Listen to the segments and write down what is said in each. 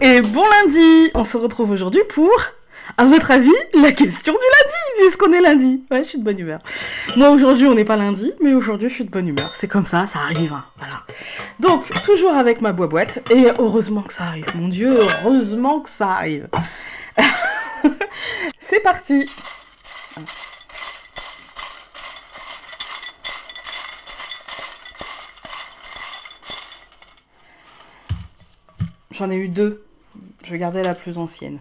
et bon lundi On se retrouve aujourd'hui pour, à votre avis, la question du lundi, puisqu'on est lundi. Ouais, je suis de bonne humeur. Moi aujourd'hui, on n'est pas lundi, mais aujourd'hui, je suis de bonne humeur. C'est comme ça, ça arrive, hein, voilà. Donc, toujours avec ma boîte, et heureusement que ça arrive, mon Dieu, heureusement que ça arrive. C'est parti J'en ai eu deux. Je gardais la plus ancienne.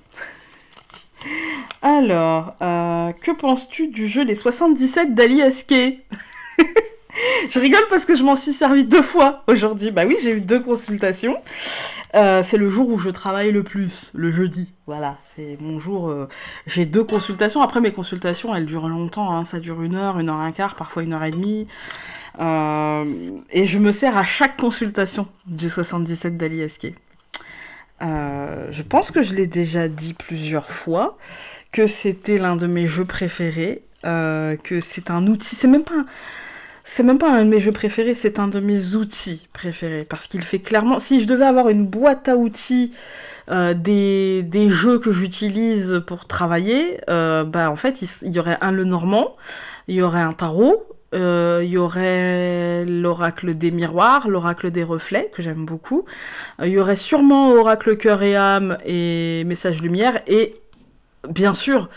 Alors, euh, que penses-tu du jeu des 77 d'Ali Aske Je rigole parce que je m'en suis servi deux fois aujourd'hui. Bah oui, j'ai eu deux consultations. Euh, c'est le jour où je travaille le plus, le jeudi. Voilà, c'est mon jour. Euh, j'ai deux consultations. Après, mes consultations, elles durent longtemps. Hein. Ça dure une heure, une heure et un quart, parfois une heure et demie. et je me sers à chaque consultation du 77 d'Ali Esquet. Euh, je pense que je l'ai déjà dit plusieurs fois, que c'était l'un de mes jeux préférés, euh, que c'est un outil, c'est même pas c'est même pas un de mes jeux préférés, c'est un de mes outils préférés. Parce qu'il fait clairement. Si je devais avoir une boîte à outils euh, des, jeux que j'utilise pour travailler, bah en fait, il, il, y aurait un Le Normand, il y aurait un tarot, il euh, y aurait l'oracle des miroirs, l'oracle des reflets, que j'aime beaucoup. Il euh, y aurait sûrement oracle cœur et âme et message lumière. Et bien sûr,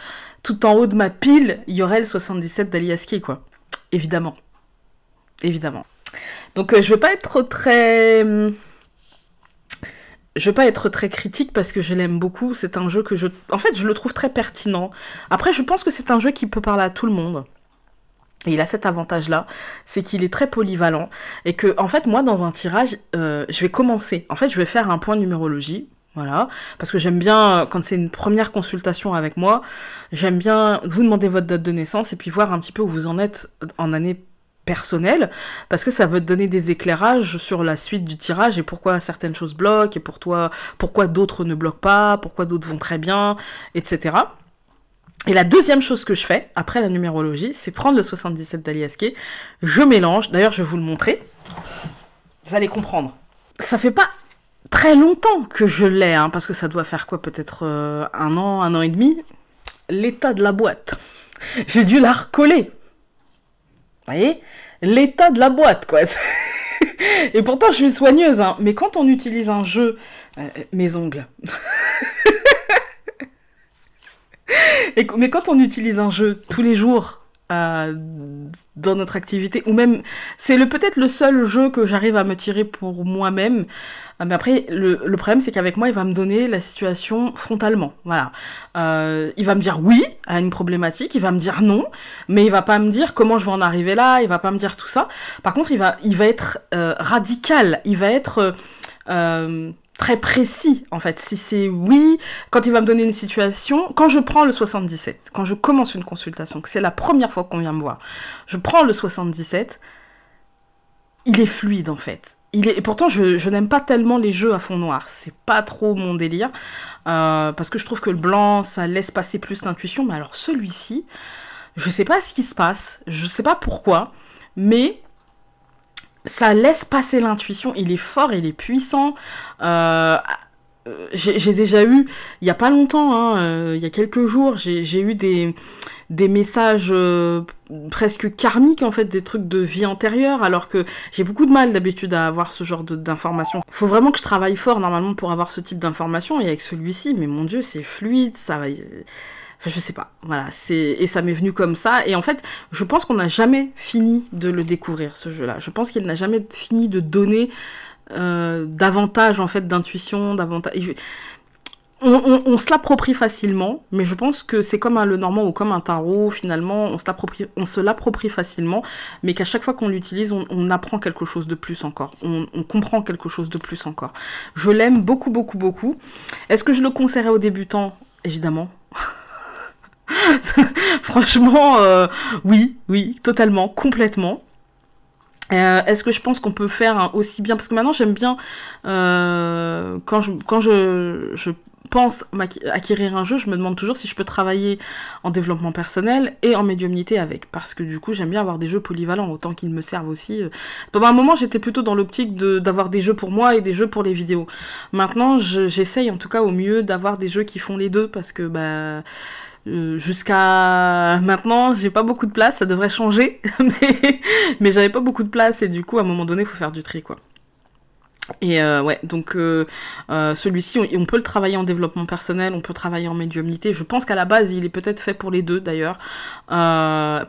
tout en haut de ma pile, il y aurait le 77 d'Aliaski, quoi. Évidemment. Évidemment. Donc euh, je veux pas être très... Hum, je vais pas être très critique parce que je l'aime beaucoup. C'est un jeu que je... En fait, je le trouve très pertinent. Après, je pense que c'est un jeu qui peut parler à tout le monde. Et il a cet avantage-là, c'est qu'il est très polyvalent et que, en fait, moi, dans un tirage, euh, je vais commencer. En fait, je vais faire un point numérologie, voilà, parce que j'aime bien, euh, quand c'est une première consultation avec moi, j'aime bien vous demander votre date de naissance et puis voir un petit peu où vous en êtes en année personnelle, parce que ça va te donner des éclairages sur la suite du tirage et pourquoi certaines choses bloquent et pour toi, pourquoi d'autres ne bloquent pas, pourquoi d'autres vont très bien, etc. Et la deuxième chose que je fais, après la numérologie, c'est prendre le 77 d'Aliasqué, je mélange, d'ailleurs je vais vous le montrer, vous allez comprendre. Ça fait pas très longtemps que je l'ai, hein, parce que ça doit faire quoi, peut-être euh, un an, un an et demi, l'état de la boîte. J'ai dû la recoller. Vous voyez L'état de la boîte, quoi. et pourtant, je suis soigneuse, hein. mais quand on utilise un jeu, euh, euh, mes ongles. mais quand on utilise un jeu tous les jours euh, dans notre activité, ou même, c'est le, peut-être le seul jeu que j'arrive à me tirer pour moi-même. Euh, mais après, le, problème, c'est qu'avec moi, il va me donner la situation frontalement. Voilà. Euh, il va me dire oui à une problématique, il va me dire non, mais il va pas me dire comment je vais en arriver là, il va pas me dire tout ça. Par contre, il va, il va être radical, il va être très précis en fait. Si c'est oui, quand il va me donner une situation, quand je prends le 77, quand je commence une consultation, que c'est la première fois qu'on vient me voir, je prends le 77, il est fluide en fait. Il est, et pourtant, je, n'aime pas tellement les jeux à fond noir. C'est pas trop mon délire. Euh, parce que je trouve que le blanc, ça laisse passer plus l'intuition. Mais alors, celui-ci, je sais pas ce qui se passe. Je sais pas pourquoi. Mais ça laisse passer l'intuition, il est fort, il est puissant. Euh, j'ai déjà eu, il n'y a pas longtemps, hein, euh, il y a quelques jours, j'ai eu des, des messages euh, presque karmiques, en fait, des trucs de vie antérieure, alors que j'ai beaucoup de mal d'habitude à avoir ce genre d'informations. il faut vraiment que je travaille fort normalement pour avoir ce type d'informations, et avec celui-ci, mais mon dieu, c'est fluide, ça va je sais pas. Voilà, c'est et ça m'est venu comme ça. Et en fait, je pense qu'on n'a jamais fini de le découvrir ce jeu-là. Je pense qu'il n'a jamais fini de donner euh, davantage en fait d'intuition, davantage. On, se l'approprie facilement, mais je pense que c'est comme un le normand ou comme un tarot, finalement, on se l'approprie, on se l'approprie facilement, mais qu'à chaque fois qu'on l'utilise, on, on, apprend quelque chose de plus encore, on, comprend quelque chose de plus encore. Je l'aime beaucoup, beaucoup, beaucoup. Est-ce que je le conseillerais aux débutants Évidemment, Franchement, euh, oui, oui, totalement, complètement. Euh, est-ce que je pense qu'on peut faire aussi bien Parce que maintenant j'aime bien euh, quand je quand je, pense acquérir un jeu, je me demande toujours si je peux travailler en développement personnel et en médiumnité avec. Parce que du coup, j'aime bien avoir des jeux polyvalents, autant qu'ils me servent aussi. Pendant un moment, j'étais plutôt dans l'optique d'avoir des jeux pour moi et des jeux pour les vidéos. Maintenant, j'essaye en tout cas au mieux d'avoir des jeux qui font les deux, parce que bah euh, jusqu'à maintenant, j'ai pas beaucoup de place, ça devrait changer, mais, j'avais pas beaucoup de place et du coup, à un moment donné, il faut faire du tri, quoi. Et euh, ouais, donc euh, celui-ci, on, peut le travailler en développement personnel, on peut travailler en médiumnité. Je pense qu'à la base, il est peut-être fait pour les deux d'ailleurs.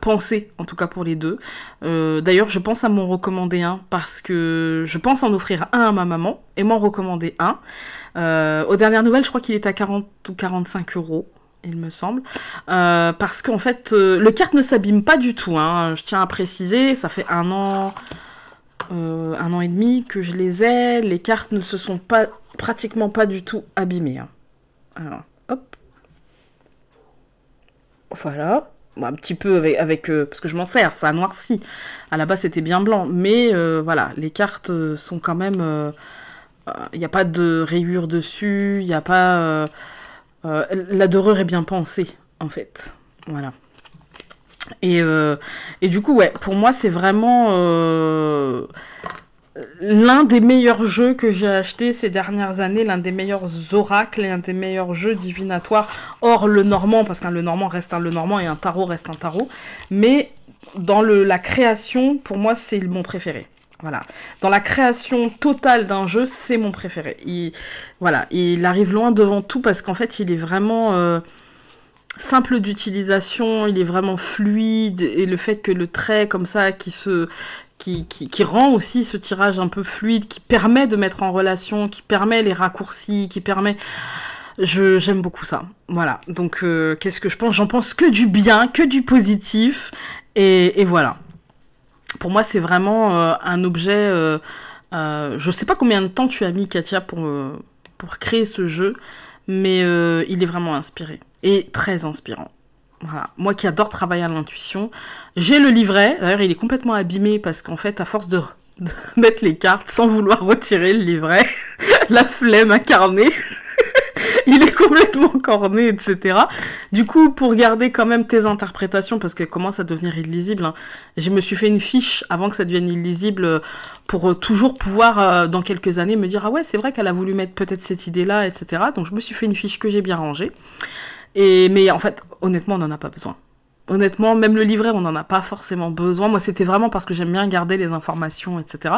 pensé en tout cas pour les deux. d'ailleurs, je pense à m'en recommander un parce que je pense en offrir un à ma maman et m'en recommander un. aux dernières nouvelles, je crois qu'il est à 40 ou 45 euros il me semble. Euh, parce qu'en fait, les euh, le ne s'abîme pas du tout. Hein, je tiens à préciser, ça fait un an, euh, un an et demi que je les ai. Les cartes ne se sont pas pratiquement pas du tout abîmées. Hein. Alors, hop. Voilà. un petit peu avec, avec parce que je m'en sers, ça a noirci. À la base, c'était bien blanc, mais voilà, les cartes sont quand même. Il n'y a pas de rayures dessus, il n'y a pas euh, l'adoreur est bien pensé en fait. Voilà. Et, euh, du coup, ouais, pour moi, c'est vraiment euh, l'un des meilleurs jeux que j'ai acheté ces dernières années, l'un des meilleurs oracles et un des meilleurs jeux divinatoires, Or le normand, parce qu'un le normand reste un le normand et un tarot reste un tarot. Mais dans le, la création, pour moi, c'est mon préféré. Voilà. Dans la création totale d'un jeu, c'est mon préféré. Il, voilà, il arrive loin devant tout parce qu'en fait, il est vraiment euh, simple d'utilisation, il est vraiment fluide et le fait que le trait comme ça qui se qui, qui, rend aussi ce tirage un peu fluide, qui permet de mettre en relation, qui permet les raccourcis, qui permet je j'aime beaucoup ça. Voilà. Donc euh, qu'est-ce que je pense J'en pense que du bien, que du positif et, et voilà pour moi, c'est vraiment euh, un objet. Euh, euh, je sais pas combien de temps tu as mis, Katia, pour, pour créer ce jeu, mais il est vraiment inspiré et très inspirant. Voilà. Moi qui adore travailler à l'intuition, j'ai le livret. D'ailleurs, il est complètement abîmé parce qu'en fait, à force de, de, mettre les cartes sans vouloir retirer le livret, la flemme incarnée, il est complètement corné, etc. Du coup, pour garder quand même tes interprétations, parce qu'elles commence à devenir illisible, hein, je me suis fait une fiche avant que ça devienne illisible euh, pour euh, toujours pouvoir, euh, dans quelques années, me dire Ah ouais, c'est vrai qu'elle a voulu mettre peut-être cette idée-là, etc. Donc, je me suis fait une fiche que j'ai bien rangée. Et, mais en fait, honnêtement, on n'en a pas besoin. Honnêtement, même le livret, on n'en a pas forcément besoin. Moi, c'était vraiment parce que j'aime bien garder les informations, etc.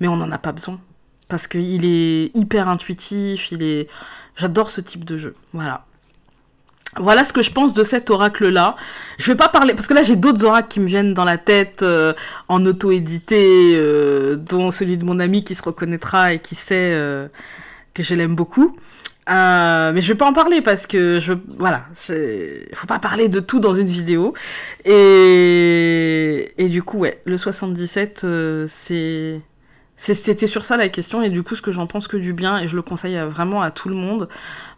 Mais on n'en a pas besoin parce qu'il est hyper intuitif, il est j'adore ce type de jeu. Voilà. Voilà ce que je pense de cet oracle-là. Je vais pas parler, parce que là j'ai d'autres oracles qui me viennent dans la tête euh, en auto-édité, euh, dont celui de mon ami qui se reconnaîtra et qui sait euh, que je l'aime beaucoup. mais je vais pas en parler parce que je, voilà, il faut pas parler de tout dans une vidéo. Et, et du coup, ouais, le 77, c'est c'était sur ça la question et du coup ce que j'en pense que du bien et je le conseille vraiment à tout le monde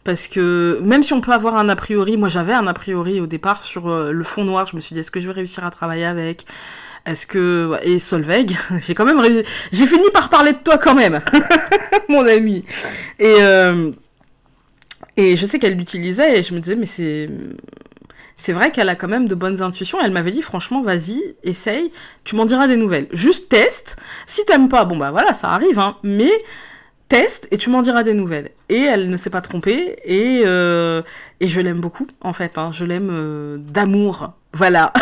parce que même si on peut avoir un a priori, moi j'avais un a priori au départ sur euh, le fond noir, je me suis dit est-ce que je vais réussir à travailler avec est-ce que et Solveig, j'ai quand même réussi... j'ai fini par parler de toi quand même, mon ami. Et euh, et je sais qu'elle l'utilisait et je me disais mais c'est c'est vrai qu'elle a quand même de bonnes intuitions. Elle m'avait dit, franchement, vas-y, essaye, tu m'en diras des nouvelles. Juste teste. Si t'aimes pas, bon bah voilà, ça arrive, hein. Mais teste et tu m'en diras des nouvelles. Et elle ne s'est pas trompée et, euh, et je l'aime beaucoup en fait. Hein. je l'aime euh, d'amour. Voilà.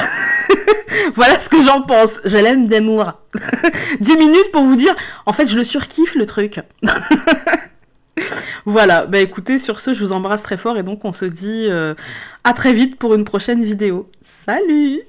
voilà ce que j'en pense. Je l'aime d'amour. Dix minutes pour vous dire, en fait, je le surkiffe le truc. Voilà, bah écoutez, sur ce, je vous embrasse très fort et donc on se dit euh, à très vite pour une prochaine vidéo. Salut